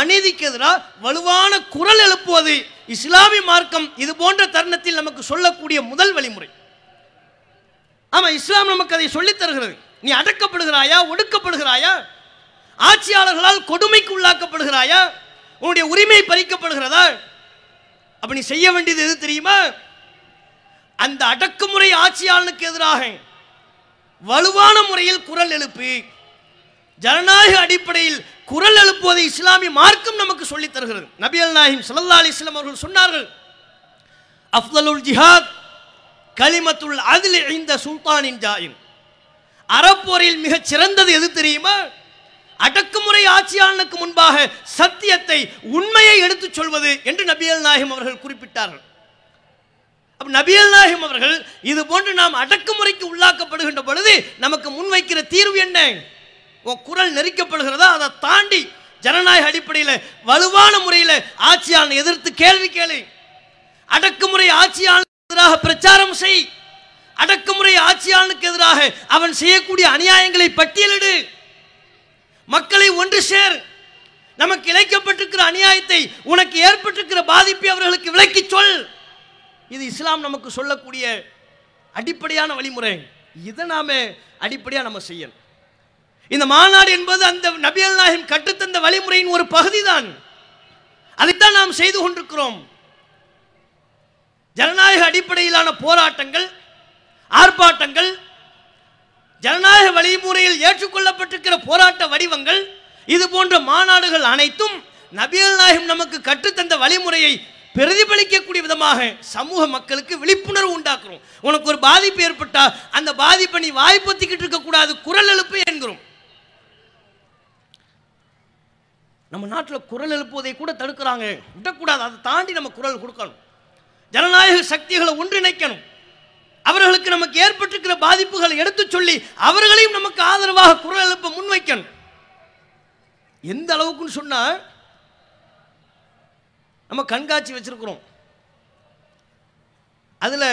அநீதிக்கு எதிராக வலுவான குரல் எழுப்புவது இஸ்லாமிய மார்க்கம் இது போன்ற தருணத்தில் நமக்கு சொல்லக்கூடிய முதல் வழிமுறை ஆமாம் இஸ்லாம் நமக்கு அதை சொல்லித் தருகிறது நீ அடக்கப்படுகிறாயா ஒடுக்கப்படுகிறாயா ஆட்சியாளர்களால் கொடுமைக்கு உள்ளாக்கப்படுகிறாயா உன்னுடைய உரிமை பறிக்கப்படுகிறதா அப்படி நீ செய்ய வேண்டியது எது தெரியுமா அந்த அடக்குமுறை ஆட்சியாளனுக்கு எதிராக வலுவான முறையில் குரல் எழுப்பி ஜனநாயக அடிப்படையில் குரல் எழுப்புவதை இஸ்லாமிய மார்க்கம் நமக்கு சொல்லித் தருகிறது நபி அல் நாயிம் சல்லா இஸ்லாம் அவர்கள் சொன்னார்கள் அஃப்தலுல் ஜிஹாத் கலிமத்துல் அதில் இந்த சுல்தானின் ஜாயின் அறப்போரில் மிகச் சிறந்தது எது தெரியுமா அடக்குமுறை ஆட்சியாளனுக்கு முன்பாக சத்தியத்தை உண்மையை எடுத்துச் சொல்வது என்று நபியல் நாயகம் அவர்கள் குறிப்பிட்டார்கள் நபியல் நாயகம் அவர்கள் இது போன்று நாம் அடக்குமுறைக்கு உள்ளாக்கப்படுகின்ற பொழுது நமக்கு முன்வைக்கிற தீர்வு என்ன குரல் நெரிக்கப்படுகிறதா அதை தாண்டி ஜனநாயக அடிப்படையில் வலுவான முறையில் ஆட்சியாளன் எதிர்த்து கேள்வி கேளு அடக்குமுறை ஆட்சியாளனுக்கு எதிராக பிரச்சாரம் செய் அடக்குமுறை ஆட்சியாளனுக்கு எதிராக அவன் செய்யக்கூடிய அநியாயங்களை பட்டியலிடு மக்களை ஒன்று சேர் நமக்கு இழைக்கப்பட்டிருக்கிற அநியாயத்தை உனக்கு ஏற்பட்டிருக்கிற பாதிப்பை அவர்களுக்கு விளக்கி சொல் இது இஸ்லாம் நமக்கு சொல்லக்கூடிய அடிப்படையான வழிமுறை இதை நாம அடிப்படையாக நம்ம செய்யணும் இந்த மாநாடு என்பது அந்த நபியல் நாயகம் கற்றுத்தந்த வழிமுறையின் ஒரு பகுதி தான் அதைத்தான் நாம் செய்து கொண்டிருக்கிறோம் ஜனநாயக அடிப்படையிலான போராட்டங்கள் ஆர்ப்பாட்டங்கள் ஜனநாயக வழிமுறையில் ஏற்றுக்கொள்ளப்பட்டிருக்கிற போராட்ட வடிவங்கள் இது போன்ற மாநாடுகள் அனைத்தும் நபியல் நாயகம் நமக்கு கற்றுத்தந்த வழிமுறையை பிரதிபலிக்கக்கூடிய விதமாக சமூக மக்களுக்கு விழிப்புணர்வு உண்டாக்குறோம் உனக்கு ஒரு பாதிப்பு ஏற்பட்டா அந்த பாதிப்பை நீ வாய்ப்புத்திக்கிட்டு இருக்கக்கூடாது குரல் எழுப்பு என்கிறோம் நம்ம நாட்டில் குரல் எழுப்புவதை கூட தடுக்கிறாங்க விடக்கூடாது அதை தாண்டி நம்ம குரல் கொடுக்கணும் ஜனநாயக சக்திகளை ஒன்றிணைக்கணும் அவர்களுக்கு நமக்கு ஏற்பட்டிருக்கிற பாதிப்புகளை எடுத்து சொல்லி அவர்களையும் நமக்கு ஆதரவாக குரல் எழுப்ப முன்வைக்கணும் எந்த அளவுக்குன்னு சொன்னால் நம்ம கண்காட்சி வச்சுருக்குறோம் அதில்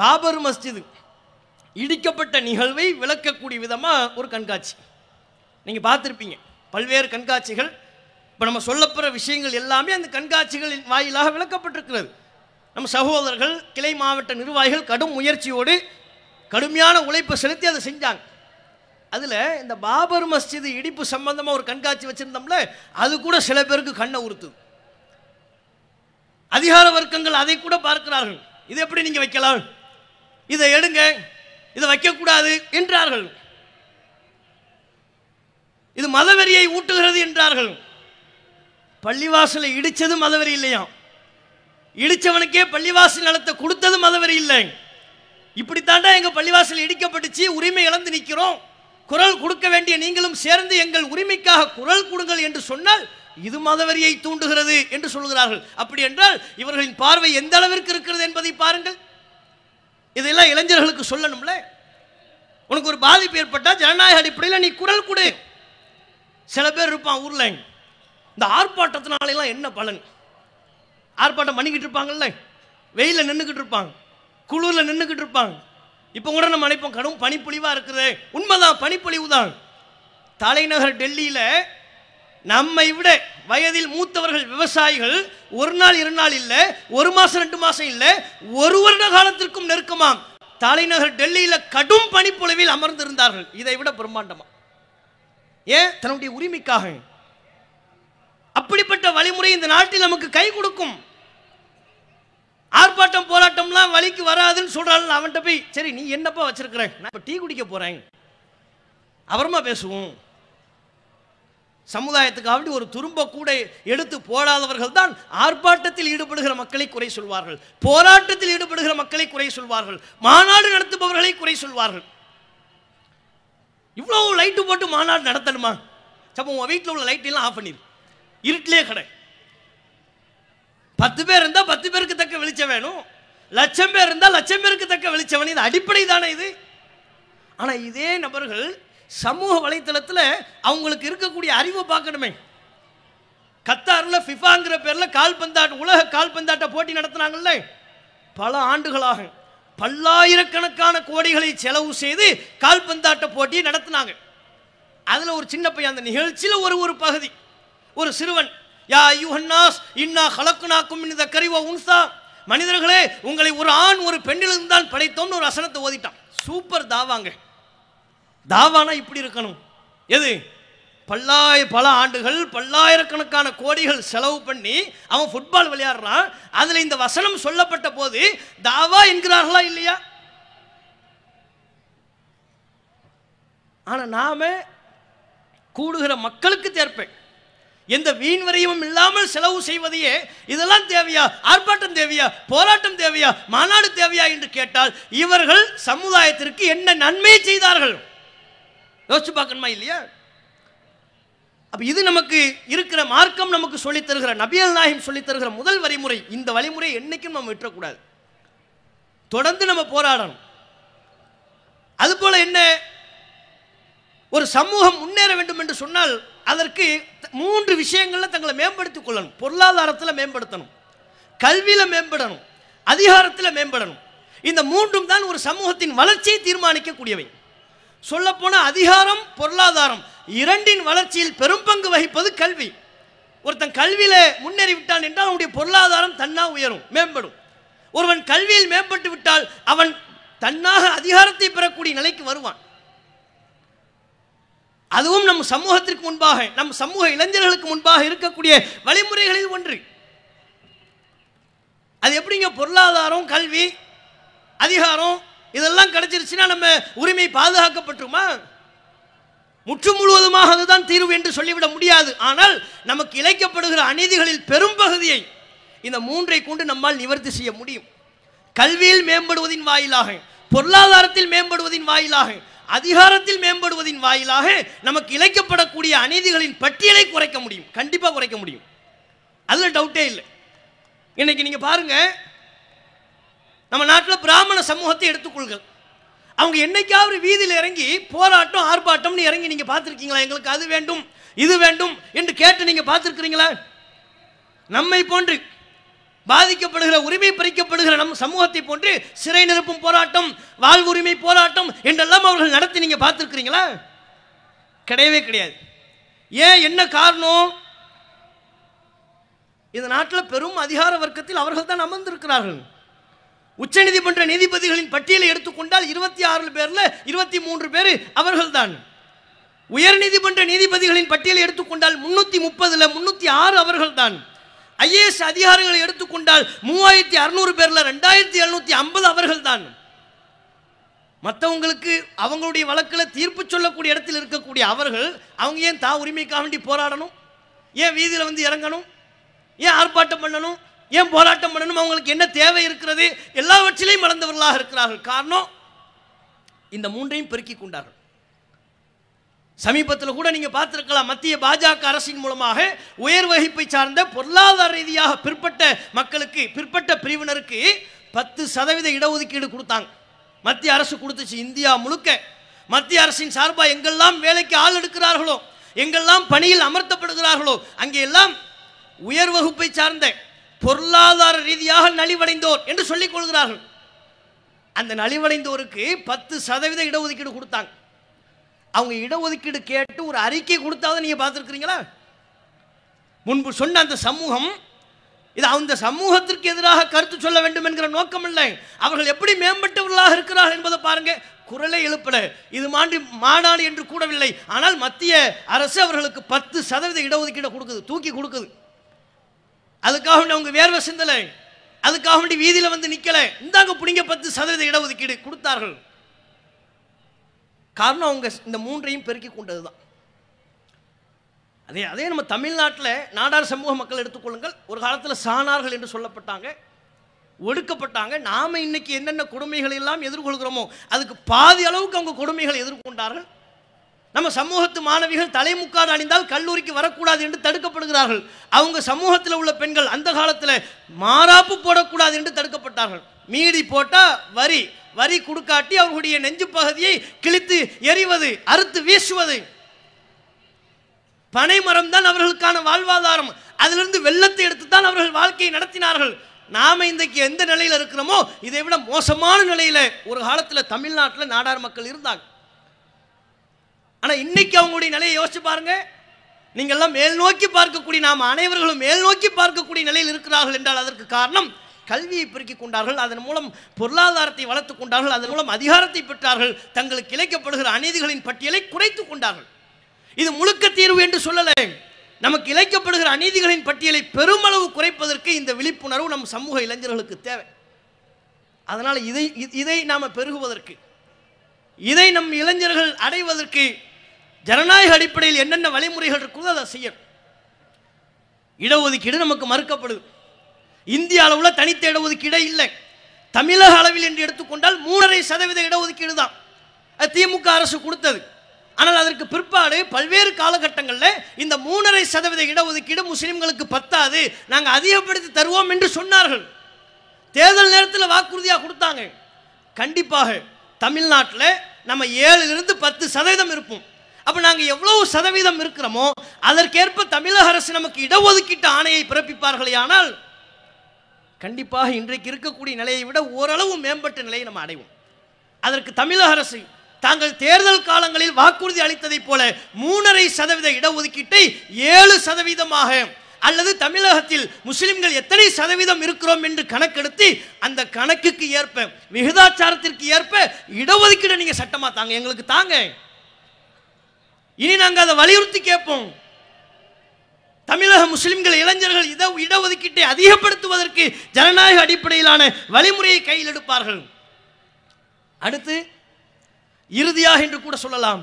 பாபர் மஸ்ஜிது இடிக்கப்பட்ட நிகழ்வை விளக்கக்கூடிய விதமாக ஒரு கண்காட்சி நீங்கள் பார்த்துருப்பீங்க பல்வேறு கண்காட்சிகள் இப்போ நம்ம சொல்லப்போகிற விஷயங்கள் எல்லாமே அந்த கண்காட்சிகளின் வாயிலாக விளக்கப்பட்டிருக்கிறது நம்ம சகோதரர்கள் கிளை மாவட்ட நிர்வாகிகள் கடும் முயற்சியோடு கடுமையான உழைப்பை செலுத்தி அதை செஞ்சாங்க அதில் இந்த பாபர் மஸ்ஜிது இடிப்பு சம்பந்தமாக ஒரு கண்காட்சி வச்சுருந்தோம்ல அது கூட சில பேருக்கு கண்ணை உறுத்து அதிகார வர்க்கங்கள் அதை கூட பார்க்கிறார்கள் இது எப்படி நீங்கள் வைக்கலாம் இதை எடுங்க இதை வைக்கக்கூடாது என்றார்கள் இது மதவெறியை ஊட்டுகிறது என்றார்கள் பள்ளிவாசலை இடித்தது மதவெறி இல்லையாம் இடிச்சவனுக்கே பள்ளிவாசல் நிலத்தை கொடுத்ததும் மதவரி இல்லை இப்படித்தாண்டா எங்கள் பள்ளிவாசல் இடிக்கப்பட்டுச்சு உரிமை இழந்து நிற்கிறோம் குரல் கொடுக்க வேண்டிய நீங்களும் சேர்ந்து எங்கள் உரிமைக்காக குரல் கொடுங்கள் என்று சொன்னால் இது மதவரியை தூண்டுகிறது என்று சொல்கிறார்கள் அப்படி என்றால் இவர்களின் பார்வை எந்த அளவிற்கு இருக்கிறது என்பதை பாருங்கள் இதெல்லாம் இளைஞர்களுக்கு சொல்லணும்ல உனக்கு ஒரு பாதிப்பு ஏற்பட்டால் ஜனநாயக அடிப்படையில் நீ குரல் கொடு சில பேர் இருப்பான் ஊரில் இந்த ஆர்ப்பாட்டத்தினாலெல்லாம் என்ன பலன் ஆர்ப்பாட்டம் பண்ணிக்கிட்டு இருப்பாங்கல்ல வெயிலில் நின்றுக்கிட்டு இருப்பாங்க குளிரில் நின்றுக்கிட்டு இருப்பாங்க இப்போ கூட நம்ம நினைப்போம் கடும் பனிப்பொழிவாக இருக்குது உண்மைதான் பனிப்பொழிவு தான் தலைநகர் டெல்லியில் நம்மை விட வயதில் மூத்தவர்கள் விவசாயிகள் ஒரு நாள் இரு நாள் இல்லை ஒரு மாதம் ரெண்டு மாதம் இல்லை ஒரு வருட காலத்திற்கும் நெருக்கமாம் தலைநகர் டெல்லியில் கடும் பனிப்பொழிவில் அமர்ந்திருந்தார்கள் இதை விட பிரம்மாண்டமா ஏன் தன்னுடைய உரிமைக்காக அப்படிப்பட்ட வழிமுறை இந்த நாட்டில் நமக்கு கை கொடுக்கும் ஆர்ப்பாட்டம் போராட்டம்லாம் வழிக்கு வராதுன்னு சொல்கிறாள் அவன்கிட்ட போய் சரி நீ என்னப்பா வச்சிருக்கிற நான் இப்போ டீ குடிக்க போகிறேன் அப்புறமா பேசுவோம் சமுதாயத்துக்காக ஒரு துரும்ப கூட எடுத்து போடாதவர்கள் தான் ஆர்ப்பாட்டத்தில் ஈடுபடுகிற மக்களை குறை சொல்வார்கள் போராட்டத்தில் ஈடுபடுகிற மக்களை குறை சொல்வார்கள் மாநாடு நடத்துபவர்களை குறை சொல்வார்கள் இவ்வளோ லைட்டு போட்டு மாநாடு நடத்தணுமா சப்போ உன் வீட்டில் உள்ள லைட்டெல்லாம் ஆஃப் பண்ணிடு இருட்டிலே கடை பத்து பேர் இருந்தால் பத்து பேருக்கு தக்க வெளிச்சம் வேணும் லட்சம் பேர் இருந்தால் லட்சம் பேருக்கு தக்க வெளிச்சம் வேணும் இது அடிப்படை தானே இது ஆனால் இதே நபர்கள் சமூக வலைத்தளத்தில் அவங்களுக்கு இருக்கக்கூடிய அறிவை பார்க்கணுமே கத்தாரில் ஃபிஃபாங்கிற பேரில் கால்பந்தாட்டம் உலக கால்பந்தாட்ட போட்டி நடத்தினாங்கல்ல பல ஆண்டுகளாக பல்லாயிரக்கணக்கான கோடிகளை செலவு செய்து கால்பந்தாட்ட போட்டியை நடத்தினாங்க அதில் ஒரு சின்ன பையன் அந்த நிகழ்ச்சியில் ஒரு ஒரு பகுதி ஒரு சிறுவன் யா ஐயுஹன்னாஸ் இன்னா ஹலக்குனாக்கும் இந்த கரிவா உன்சா மனிதர்களே உங்களை ஒரு ஆண் ஒரு பெண்ணிலிருந்து தான் படைத்தோம்னு ஒரு வசனத்தை ஓதிட்டான் சூப்பர் தாவாங்க தாவானா இப்படி இருக்கணும் எது பல்லாய பல ஆண்டுகள் பல்லாயிரக்கணக்கான கோடிகள் செலவு பண்ணி அவன் ஃபுட்பால் விளையாடுறான் அதில் இந்த வசனம் சொல்லப்பட்ட போது தாவா என்கிறார்களா இல்லையா ஆனால் நாம கூடுகிற மக்களுக்கு தேர்ப்பேன் எந்த வீண் வரையும் இல்லாமல் செலவு செய்வதையே இதெல்லாம் தேவையா ஆர்ப்பாட்டம் தேவையா போராட்டம் தேவையா மாநாடு தேவையா என்று கேட்டால் இவர்கள் சமுதாயத்திற்கு என்ன நன்மையை செய்தார்கள் யோசிச்சு பார்க்கணுமா இல்லையா அப்போ இது நமக்கு இருக்கிற மார்க்கம் நமக்கு தருகிற நபியல் நாயம் தருகிற முதல் வழிமுறை இந்த வழிமுறை என்னைக்கும் நம்ம விட்டுறக்கூடாது தொடர்ந்து நம்ம போராடணும் போல என்ன ஒரு சமூகம் முன்னேற வேண்டும் என்று சொன்னால் அதற்கு மூன்று விஷயங்களில் தங்களை மேம்படுத்திக் கொள்ளணும் பொருளாதாரத்தில் மேம்படுத்தணும் கல்வியில் மேம்படணும் அதிகாரத்தில் மேம்படணும் இந்த மூன்றும் தான் ஒரு சமூகத்தின் வளர்ச்சியை தீர்மானிக்கக்கூடியவை சொல்லப்போனால் அதிகாரம் பொருளாதாரம் இரண்டின் வளர்ச்சியில் பெரும் பங்கு வகிப்பது கல்வி ஒருத்தன் கல்வியில் முன்னேறி விட்டான் என்றால் அவனுடைய பொருளாதாரம் தன்னா உயரும் மேம்படும் ஒருவன் கல்வியில் மேம்பட்டு விட்டால் அவன் தன்னாக அதிகாரத்தை பெறக்கூடிய நிலைக்கு வருவான் அதுவும் நம் சமூகத்திற்கு முன்பாக நம் சமூக இளைஞர்களுக்கு முன்பாக இருக்கக்கூடிய வழிமுறைகளில் ஒன்று அது எப்படிங்க பொருளாதாரம் கல்வி அதிகாரம் இதெல்லாம் கிடைச்சிருச்சுன்னா நம்ம உரிமை பாதுகாக்கப்பட்டுமா முற்று முழுவதுமாக அதுதான் தீர்வு என்று சொல்லிவிட முடியாது ஆனால் நமக்கு இழைக்கப்படுகிற அநீதிகளில் பெரும்பகுதியை இந்த மூன்றை கொண்டு நம்மால் நிவர்த்தி செய்ய முடியும் கல்வியில் மேம்படுவதின் வாயிலாக பொருளாதாரத்தில் மேம்படுவதின் வாயிலாக அதிகாரத்தில் மேம்படுவதின் வாயிலாக நமக்கு இழைக்கப்படக்கூடிய அநீதிகளின் பட்டியலை குறைக்க முடியும் கண்டிப்பாக குறைக்க முடியும் அதில் டவுட்டே இல்லை இன்னைக்கு நீங்கள் பாருங்க நம்ம நாட்டில் பிராமண சமூகத்தை எடுத்துக்கொள்கள் அவங்க என்னைக்காவது வீதியில் இறங்கி போராட்டம் ஆர்ப்பாட்டம்னு இறங்கி நீங்கள் பார்த்துருக்கீங்களா எங்களுக்கு அது வேண்டும் இது வேண்டும் என்று கேட்டு நீங்கள் பார்த்துருக்குறீங்களா நம்மை போன்று பாதிக்கப்படுகிற உரிமை பறிக்கப்படுகிற நம் சமூகத்தை போன்று சிறை நிரப்பும் போராட்டம் வாழ்வு உரிமை போராட்டம் என்றெல்லாம் அவர்கள் நடத்தி நீங்கள் பார்த்துருக்கிறீங்களா கிடையவே கிடையாது ஏன் என்ன காரணம் இந்த நாட்டில் பெரும் அதிகார வர்க்கத்தில் அவர்கள் தான் அமர்ந்திருக்கிறார்கள் உச்சநீதிமன்ற நீதிபதிகளின் பட்டியலை எடுத்துக்கொண்டால் இருபத்தி ஆறு பேரில் இருபத்தி மூன்று பேர் அவர்கள்தான் உயர்நீதிமன்ற நீதிபதிகளின் பட்டியலை எடுத்துக்கொண்டால் முன்னூற்றி முப்பதில் முன்னூற்றி ஆறு அவர்கள்தான் ஐஏஎஸ் அதிகாரிகளை எடுத்துக்கொண்டால் மூவாயிரத்தி அறுநூறு பேரில் ரெண்டாயிரத்தி எழுநூற்றி ஐம்பது அவர்கள் தான் மற்றவங்களுக்கு அவங்களுடைய வழக்கில் தீர்ப்பு சொல்லக்கூடிய இடத்தில் இருக்கக்கூடிய அவர்கள் அவங்க ஏன் தா உரிமைக்காக வேண்டி போராடணும் ஏன் வீதியில் வந்து இறங்கணும் ஏன் ஆர்ப்பாட்டம் பண்ணணும் ஏன் போராட்டம் பண்ணணும் அவங்களுக்கு என்ன தேவை இருக்கிறது எல்லாவற்றிலையும் மறந்தவர்களாக இருக்கிறார்கள் காரணம் இந்த மூன்றையும் பெருக்கிக் கொண்டார்கள் சமீபத்தில் கூட நீங்கள் பார்த்துருக்கலாம் மத்திய பாஜக அரசின் மூலமாக உயர் வகுப்பை சார்ந்த பொருளாதார ரீதியாக பிற்பட்ட மக்களுக்கு பிற்பட்ட பிரிவினருக்கு பத்து சதவீத இடஒதுக்கீடு கொடுத்தாங்க மத்திய அரசு கொடுத்துச்சு இந்தியா முழுக்க மத்திய அரசின் சார்பாக எங்கெல்லாம் வேலைக்கு ஆள் எடுக்கிறார்களோ எங்கெல்லாம் பணியில் அமர்த்தப்படுகிறார்களோ அங்கே எல்லாம் உயர் வகுப்பை சார்ந்த பொருளாதார ரீதியாக நலிவடைந்தோர் என்று சொல்லிக் கொள்கிறார்கள் அந்த நலிவடைந்தோருக்கு பத்து சதவீத இடஒதுக்கீடு கொடுத்தாங்க அவங்க இடஒதுக்கீடு கேட்டு ஒரு அறிக்கை கொடுத்தாவது நீங்கள் பார்த்துருக்குறீங்களா முன்பு சொன்ன அந்த சமூகம் இது அந்த சமூகத்திற்கு எதிராக கருத்து சொல்ல வேண்டும் என்கிற நோக்கம் இல்லை அவர்கள் எப்படி மேம்பட்டவர்களாக இருக்கிறார்கள் என்பதை பாருங்க குரலை எழுப்பல இது மாண்டி மாநாடு என்று கூடவில்லை ஆனால் மத்திய அரசு அவர்களுக்கு பத்து சதவீத இடஒதுக்கீடு கொடுக்குது தூக்கி கொடுக்குது அதுக்காக அவங்க வேர்வை சிந்தலை அதுக்காக வேண்டி வீதியில் வந்து நிற்கலை இந்தாங்க பிடிங்க பத்து சதவீத இடஒதுக்கீடு கொடுத்தார்கள் காரணம் அவங்க இந்த மூன்றையும் பெருக்கி கொண்டது தான் அதே அதே நம்ம தமிழ்நாட்டில் நாடார் சமூக மக்கள் எடுத்துக்கொள்ளுங்கள் ஒரு காலத்தில் சாணார்கள் என்று சொல்லப்பட்டாங்க ஒடுக்கப்பட்டாங்க நாம் இன்னைக்கு என்னென்ன கொடுமைகள் எல்லாம் எதிர்கொள்கிறோமோ அதுக்கு பாதி அளவுக்கு அவங்க கொடுமைகளை எதிர்கொண்டார்கள் நம்ம சமூகத்து மாணவிகள் தலைமுக்காடு அணிந்தால் கல்லூரிக்கு வரக்கூடாது என்று தடுக்கப்படுகிறார்கள் அவங்க சமூகத்தில் உள்ள பெண்கள் அந்த காலத்தில் மாறாப்பு போடக்கூடாது என்று தடுக்கப்பட்டார்கள் மீதி போட்டால் வரி வரி கொடுக்காட்டி அவர்களுடைய நெஞ்சு பகுதியை கிழித்து எறிவது அறுத்து வீசுவது பனைமரம் தான் அவர்களுக்கான வாழ்வாதாரம் அதிலிருந்து வெள்ளத்தை எடுத்து தான் அவர்கள் வாழ்க்கையை நடத்தினார்கள் நாம இன்றைக்கு எந்த நிலையில் இருக்கிறோமோ இதை விட மோசமான நிலையில் ஒரு காலத்தில் தமிழ்நாட்டில் நாடார் மக்கள் இருந்தாங்க ஆனால் இன்னைக்கு அவங்களுடைய நிலையை யோசிச்சு பாருங்க நீங்கள்லாம் மேல் நோக்கி பார்க்கக்கூடிய நாம் அனைவர்களும் மேல் நோக்கி பார்க்கக்கூடிய நிலையில் இருக்கிறார்கள் என்றால் அதற்கு காரணம் கல்வியை பெருக்கிக் கொண்டார்கள் அதன் மூலம் பொருளாதாரத்தை வளர்த்துக் கொண்டார்கள் அதன் மூலம் அதிகாரத்தை பெற்றார்கள் தங்களுக்கு இழைக்கப்படுகிற அநீதிகளின் பட்டியலை குறைத்துக் கொண்டார்கள் இது முழுக்க தீர்வு என்று சொல்லலை நமக்கு இழைக்கப்படுகிற அநீதிகளின் பட்டியலை பெருமளவு குறைப்பதற்கு இந்த விழிப்புணர்வு நம் சமூக இளைஞர்களுக்கு தேவை அதனால் இதை இதை நாம் பெருகுவதற்கு இதை நம் இளைஞர்கள் அடைவதற்கு ஜனநாயக அடிப்படையில் என்னென்ன வழிமுறைகள் இருக்கிறதோ அதை செய்யணும் இடஒதுக்கீடு நமக்கு மறுக்கப்படுது இந்திய அளவில் தனித்த இடஒதுக்கீடே இல்லை தமிழக அளவில் என்று எடுத்துக்கொண்டால் மூணரை சதவீத இடஒதுக்கீடு தான் அது திமுக அரசு கொடுத்தது ஆனால் அதற்கு பிற்பாடு பல்வேறு காலகட்டங்களில் இந்த மூணரை சதவீத இடஒதுக்கீடு முஸ்லீம்களுக்கு பத்தாது நாங்கள் அதிகப்படுத்தி தருவோம் என்று சொன்னார்கள் தேர்தல் நேரத்தில் வாக்குறுதியாக கொடுத்தாங்க கண்டிப்பாக தமிழ்நாட்டில் நம்ம ஏழிலிருந்து பத்து சதவீதம் இருப்போம் அப்போ நாங்கள் எவ்வளவு சதவீதம் இருக்கிறோமோ அதற்கேற்ப தமிழக அரசு நமக்கு இடஒதுக்கீட்டு ஆணையை பிறப்பிப்பார்களே ஆனால் கண்டிப்பாக இன்றைக்கு இருக்கக்கூடிய நிலையை விட ஓரளவு மேம்பட்ட நிலையை நம்ம அடைவோம் அதற்கு தமிழக அரசு தாங்கள் தேர்தல் காலங்களில் வாக்குறுதி அளித்ததைப் போல மூணரை சதவீத இடஒதுக்கீட்டை ஏழு சதவீதமாக அல்லது தமிழகத்தில் முஸ்லிம்கள் எத்தனை சதவீதம் இருக்கிறோம் என்று கணக்கெடுத்து அந்த கணக்குக்கு ஏற்ப விகிதாச்சாரத்திற்கு ஏற்ப இடஒதுக்கீடு நீங்க சட்டமா தாங்க எங்களுக்கு தாங்க இனி நாங்கள் அதை வலியுறுத்தி கேட்போம் தமிழக முஸ்லிம்கள் இளைஞர்கள் இட இடஒதுக்கீட்டை அதிகப்படுத்துவதற்கு ஜனநாயக அடிப்படையிலான வழிமுறையை கையில் எடுப்பார்கள் அடுத்து இறுதியாக என்று கூட சொல்லலாம்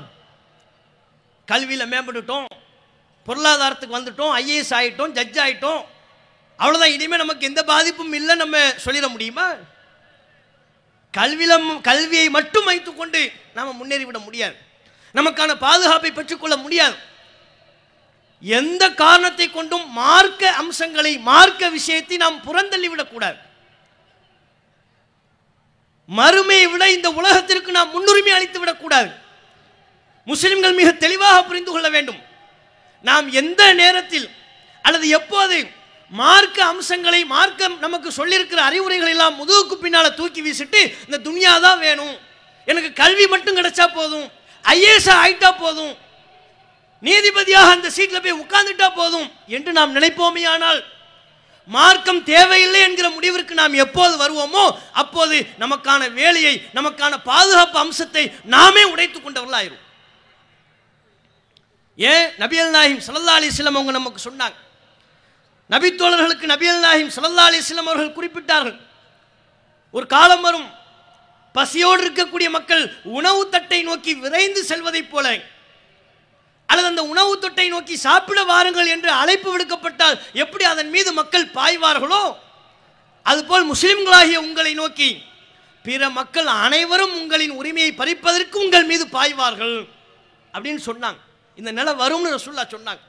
கல்வியில் மேம்பட்டுட்டோம் பொருளாதாரத்துக்கு வந்துட்டோம் ஐஏஎஸ் ஆகிட்டோம் ஜட்ஜ் ஆகிட்டோம் அவ்வளோதான் இனிமேல் நமக்கு எந்த பாதிப்பும் இல்லை நம்ம சொல்லிட முடியுமா கல்வியில் கல்வியை மட்டும் வைத்துக்கொண்டு நாம் முன்னேறிவிட முடியாது நமக்கான பாதுகாப்பை பெற்றுக்கொள்ள முடியாது எந்த காரணத்தை கொண்டும் மார்க்க அம்சங்களை மார்க்க விஷயத்தை நாம் புறந்தள்ளிவிடக்கூடாது மறுமையை விட இந்த உலகத்திற்கு நாம் முன்னுரிமை அளித்து விடக்கூடாது முஸ்லிம்கள் மிக தெளிவாக புரிந்து கொள்ள வேண்டும் நாம் எந்த நேரத்தில் அல்லது எப்போது மார்க்க அம்சங்களை மார்க்க நமக்கு சொல்லியிருக்கிற அறிவுரைகளை எல்லாம் முதுகுக்கு பின்னால் தூக்கி வீசிட்டு இந்த துனியா தான் வேணும் எனக்கு கல்வி மட்டும் கிடைச்சா போதும் ஐஏஎஸ் ஆயிட்டா போதும் நீதிபதியாக அந்த சீட்டில் போய் உட்கார்ந்துட்டா போதும் என்று நாம் நினைப்போமே ஆனால் மார்க்கம் தேவையில்லை என்கிற முடிவிற்கு நாம் எப்போது வருவோமோ அப்போது நமக்கான வேலையை நமக்கான பாதுகாப்பு அம்சத்தை நாமே உடைத்துக் கொண்டவர்களாயிரும் ஏன் நபியல் நாயிம் சல்லா அலிஸ்லம் அவங்க நமக்கு சொன்னாங்க நபித்தோழர்களுக்கு நபியல் நாயிம் சல்லா அலிஸ்லம் அவர்கள் குறிப்பிட்டார்கள் ஒரு காலம் வரும் பசியோடு இருக்கக்கூடிய மக்கள் உணவு தட்டை நோக்கி விரைந்து செல்வதைப் போல அல்லது அந்த உணவு தொட்டை நோக்கி சாப்பிட வாருங்கள் என்று அழைப்பு விடுக்கப்பட்டால் எப்படி அதன் மீது மக்கள் பாய்வார்களோ அதுபோல் முஸ்லிம்களாகிய உங்களை நோக்கி பிற மக்கள் அனைவரும் உங்களின் உரிமையை பறிப்பதற்கு உங்கள் மீது பாய்வார்கள் அப்படின்னு சொன்னாங்க இந்த நிலை வரும்னு ரசுல்லா சொன்னாங்க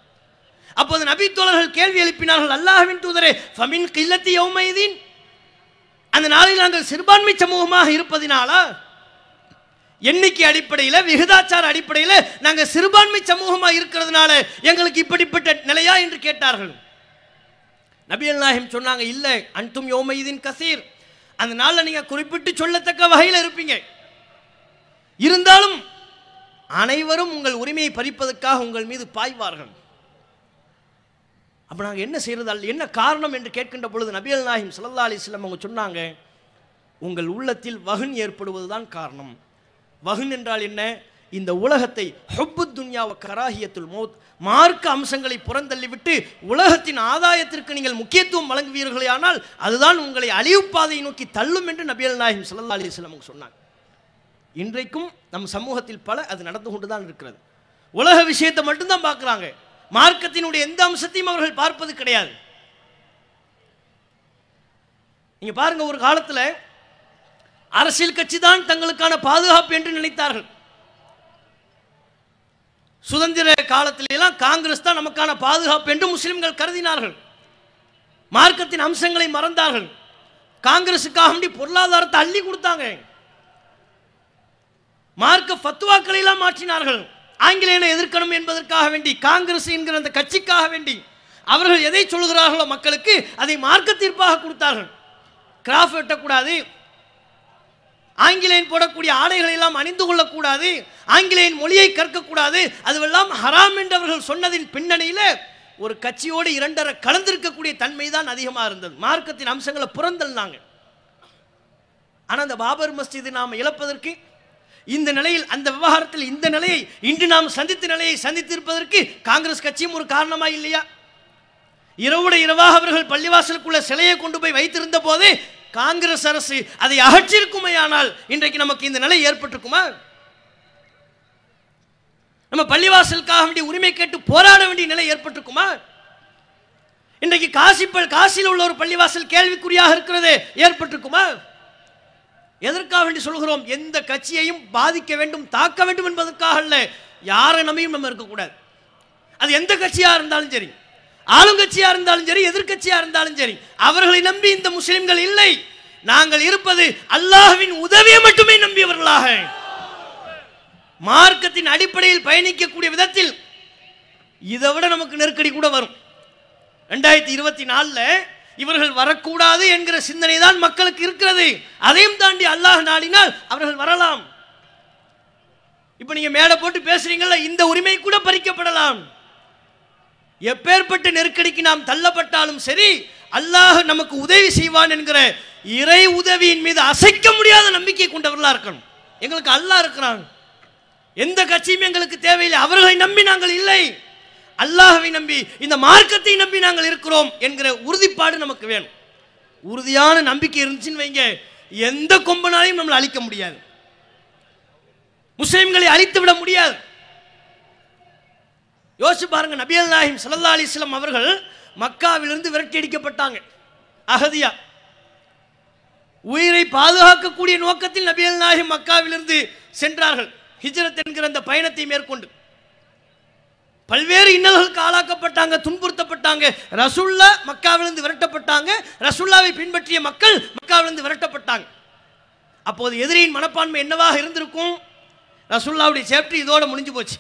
அப்போது நபி தோழர்கள் கேள்வி எழுப்பினார்கள் அல்லாஹின் தூதரே ஃபமின் கில்லத்தி யோமைதீன் அந்த நாளில் நாங்கள் சிறுபான்மை சமூகமாக இருப்பதினாலா எண்ணிக்கை அடிப்படையில் விகிதாச்சார அடிப்படையில் நாங்கள் சிறுபான்மை சமூகமாக இருக்கிறதுனால எங்களுக்கு இப்படிப்பட்ட நிலையா என்று கேட்டார்கள் நபியல் நாயகம் சொன்னாங்க இல்லை அன்தும் யோமைதீன் கசீர் அந்த நாளில் நீங்கள் குறிப்பிட்டு சொல்லத்தக்க வகையில் இருப்பீங்க இருந்தாலும் அனைவரும் உங்கள் உரிமையை பறிப்பதற்காக உங்கள் மீது பாய்வார்கள் அப்போ நாங்கள் என்ன செய்கிறது என்ன காரணம் என்று கேட்கின்ற பொழுது நபியல் நாயிம் சல்லா அலிஸ்லம் அவங்க சொன்னாங்க உங்கள் உள்ளத்தில் வகுன் ஏற்படுவது தான் காரணம் வகுன் என்றால் என்ன இந்த உலகத்தை ஹொப்பு துன்யாவ கராகியத்துள் மோத் மார்க்க அம்சங்களை புறந்தள்ளிவிட்டு உலகத்தின் ஆதாயத்திற்கு நீங்கள் முக்கியத்துவம் வழங்குவீர்களே ஆனால் அதுதான் உங்களை அழிவுப்பாதையை நோக்கி தள்ளும் என்று நபியல் நாயகம் சல்லா இஸ்லாம் சொன்னாங்க இன்றைக்கும் நம் சமூகத்தில் பல அது நடந்து கொண்டு தான் இருக்கிறது உலக விஷயத்தை மட்டும்தான் பார்க்குறாங்க மார்க்கத்தினுடைய எந்த அம்சத்தையும் அவர்கள் பார்ப்பது கிடையாது நீங்கள் பாருங்கள் ஒரு காலத்தில் அரசியல் கட்சி தான் தங்களுக்கான பாதுகாப்பு என்று நினைத்தார்கள் சுதந்திர காலத்திலெல்லாம் காங்கிரஸ் தான் நமக்கான பாதுகாப்பு என்று முஸ்லிம்கள் கருதினார்கள் மார்க்கத்தின் அம்சங்களை மறந்தார்கள் காங்கிரஸுக்காக வேண்டி பொருளாதாரத்தை அள்ளி கொடுத்தாங்க மார்க்க ஃபத்துவாக்களை எல்லாம் மாற்றினார்கள் ஆங்கிலேயனை எதிர்க்கணும் என்பதற்காக வேண்டி காங்கிரஸ் என்கிற அந்த கட்சிக்காக வேண்டி அவர்கள் எதை சொல்கிறார்களோ மக்களுக்கு அதை மார்க்க தீர்ப்பாக கொடுத்தார்கள் கிராஃப் வெட்டக்கூடாது ஆங்கிலேயன் போடக்கூடிய ஆடைகளை எல்லாம் அணிந்து கொள்ளக்கூடாது ஆங்கிலேயன் மொழியை கற்கக்கூடாது அதுவெல்லாம் ஹராம் என்றவர்கள் சொன்னதின் பின்னணியில் ஒரு கட்சியோடு இரண்டரை கலந்திருக்கக்கூடிய தன்மை தான் அதிகமாக இருந்தது மார்க்கத்தின் அம்சங்களை புறந்தள்ளினாங்க ஆனால் அந்த பாபர் மஸ்ஜிது நாம் இழப்பதற்கு இந்த நிலையில் அந்த விவகாரத்தில் இந்த நிலையை இன்று நாம் சந்தித்த நிலையை சந்தித்திருப்பதற்கு காங்கிரஸ் கட்சியும் ஒரு காரணமாக இல்லையா இரவுட இரவாக அவர்கள் பள்ளிவாசலுக்குள்ள சிலையை கொண்டு போய் வைத்திருந்த போதே காங்கிரஸ் அரசு அதை அகற்றிருக்குமே ஆனால் இன்றைக்கு நமக்கு இந்த நிலை ஏற்பட்டிருக்குமா நம்ம பள்ளிவாசலுக்காக வேண்டிய உரிமை கேட்டு போராட வேண்டிய நிலை ஏற்பட்டிருக்குமா இன்றைக்கு காசி காசியில் உள்ள ஒரு பள்ளிவாசல் கேள்விக்குறியாக இருக்கிறது ஏற்பட்டிருக்குமா எதற்காக வேண்டி சொல்கிறோம் எந்த கட்சியையும் பாதிக்க வேண்டும் தாக்க வேண்டும் என்பதற்காக அல்ல யாரை நம்பியும் நம்ம இருக்கக்கூடாது அது எந்த கட்சியாக இருந்தாலும் சரி ஆளுங்கட்சியாக இருந்தாலும் சரி எதிர்கட்சியாக இருந்தாலும் சரி அவர்களை நம்பி இந்த முஸ்லிம்கள் இல்லை நாங்கள் இருப்பது அல்லாஹ்வின் உதவியை மட்டுமே நம்பியவர்களாக மார்க்கத்தின் அடிப்படையில் பயணிக்கக்கூடிய விதத்தில் இதை விட நமக்கு நெருக்கடி கூட வரும் ரெண்டாயிரத்தி இருபத்தி நாலில் இவர்கள் வரக்கூடாது என்கிற சிந்தனை தான் மக்களுக்கு இருக்கிறது அதையும் தாண்டி அல்லாஹ் நாடினால் அவர்கள் வரலாம் இப்போ நீங்கள் மேடை போட்டு பேசுறீங்களா இந்த உரிமை கூட பறிக்கப்படலாம் எப்பேற்பட்ட நெருக்கடிக்கு நாம் தள்ளப்பட்டாலும் சரி அல்லாஹ் நமக்கு உதவி செய்வான் என்கிற இறை உதவியின் மீது அசைக்க முடியாத நம்பிக்கை கொண்டவர்களாக இருக்கணும் எங்களுக்கு அல்லாஹ் இருக்கிறாங்க எந்த கட்சியும் எங்களுக்கு தேவையில்லை அவர்களை நம்பி நாங்கள் இல்லை அல்லாஹவை நம்பி இந்த மார்க்கத்தை நம்பி நாங்கள் இருக்கிறோம் என்கிற உறுதிப்பாடு நமக்கு வேணும் உறுதியான நம்பிக்கை இருந்துச்சுன்னு வைங்க எந்த கொம்பனாலையும் நம்மளை அழிக்க முடியாது முஸ்லிம்களை அழித்து விட முடியாது யோசிச்சு பாருங்க நபியல் நாயிம் சல்லா அலிஸ்லாம் அவர்கள் மக்காவிலிருந்து விரட்டி அடிக்கப்பட்டாங்க அகதியா உயிரை பாதுகாக்கக்கூடிய நோக்கத்தில் நபியல் நாயிம் மக்காவிலிருந்து சென்றார்கள் ஹிஜ்ரத் என்கிற அந்த பயணத்தை மேற்கொண்டு பல்வேறு இன்னல்களுக்கு ஆளாக்கப்பட்டாங்க துன்புறுத்தப்பட்டாங்க ரசுல்லா மக்காவிலிருந்து விரட்டப்பட்டாங்க ரசுல்லாவை பின்பற்றிய மக்கள் மக்காவிலிருந்து விரட்டப்பட்டாங்க அப்போது எதிரியின் மனப்பான்மை என்னவாக இருந்திருக்கும் ரசுல்லாவுடைய சேஃப்டி இதோட முடிஞ்சு போச்சு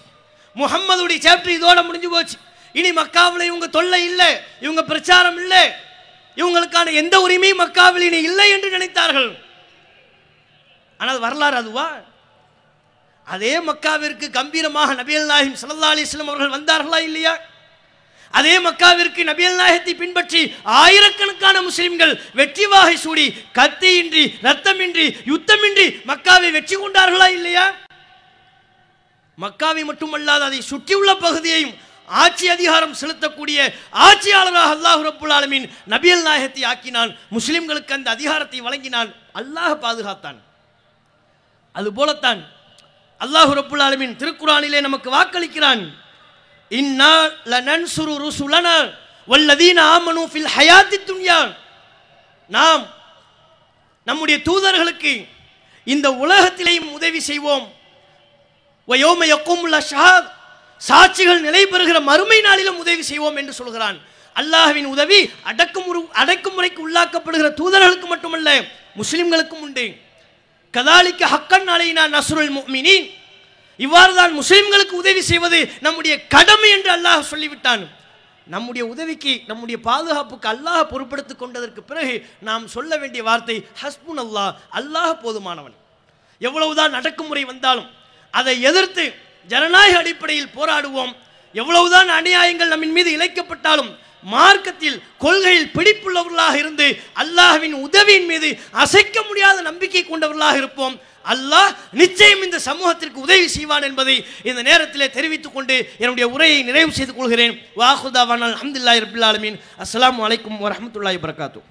முகம்மதுடைய சாப்டர் இதோட முடிஞ்சு போச்சு இனி மக்காவில் இவங்க தொல்லை இல்லை இவங்க பிரச்சாரம் இல்லை இவங்களுக்கான எந்த உரிமையும் மக்காவில் இனி இல்லை என்று நினைத்தார்கள் ஆனால் வரலாறு அதுவா அதே மக்காவிற்கு கம்பீரமாக நபியல் நாயகம் சல்லா அலிஸ்லாம் அவர்கள் வந்தார்களா இல்லையா அதே மக்காவிற்கு நபியல் நாயகத்தை பின்பற்றி ஆயிரக்கணக்கான முஸ்லிம்கள் வெற்றி வாகை சூடி கத்தியின்றி ரத்தமின்றி யுத்தமின்றி மக்காவை வெற்றி கொண்டார்களா இல்லையா மக்காவை மட்டுமல்லாது அதை சுற்றியுள்ள பகுதியையும் ஆட்சி அதிகாரம் செலுத்தக்கூடிய ஆட்சியாளராக அல்லாஹ் ரப்புல் ஆலமின் நபியல் நாயகத்தை ஆக்கினான் முஸ்லிம்களுக்கு அந்த அதிகாரத்தை வழங்கினான் அல்லாஹ் பாதுகாத்தான் அதுபோலத்தான் அல்லாஹு ரப்புல் ஆலமின் திருக்குறானிலே நமக்கு வாக்களிக்கிறான் இன்னா லனன்சுரு ருசுலன ஃபில் ஹயாத்தி நாம் நம்முடைய தூதர்களுக்கு இந்த உலகத்திலேயும் உதவி செய்வோம் சாட்சிகள் நிலை பெறுகிற மறுமை நாளிலும் உதவி செய்வோம் என்று சொல்கிறான் அல்லாஹ்வின் உதவி அடக்குமுறை அடக்குமுறைக்கு உள்ளாக்கப்படுகிற தூதர்களுக்கு மட்டுமல்ல முஸ்லிம்களுக்கும் உண்டு கதாலிக்க ஹக்கன் அலையினா நசுருல் முக்மினின் இவ்வாறு தான் முஸ்லிம்களுக்கு உதவி செய்வது நம்முடைய கடமை என்று அல்லாஹ் சொல்லிவிட்டான் நம்முடைய உதவிக்கு நம்முடைய பாதுகாப்புக்கு அல்லாஹ் பொறுப்படுத்தி கொண்டதற்கு பிறகு நாம் சொல்ல வேண்டிய வார்த்தை ஹஸ்புன் அல்லாஹ் அல்லாஹ் போதுமானவன் எவ்வளவுதான் அடக்குமுறை வந்தாலும் அதை எதிர்த்து ஜனநாயக அடிப்படையில் போராடுவோம் எவ்வளவுதான் அநியாயங்கள் நம்மின் மீது இழைக்கப்பட்டாலும் மார்க்கத்தில் கொள்கையில் பிடிப்புள்ளவர்களாக இருந்து அல்லாஹ்வின் உதவியின் மீது அசைக்க முடியாத நம்பிக்கை கொண்டவர்களாக இருப்போம் அல்லாஹ் நிச்சயம் இந்த சமூகத்திற்கு உதவி செய்வான் என்பதை இந்த நேரத்தில் தெரிவித்துக் கொண்டு என்னுடைய உரையை நிறைவு செய்து கொள்கிறேன் வாஹுதாவான் அஹமதுல்லாய் ரபுல்லாலமின் அஸ்லாம் வலைக்கம் வரமத்துல்லாஹ் வரகாத்தூ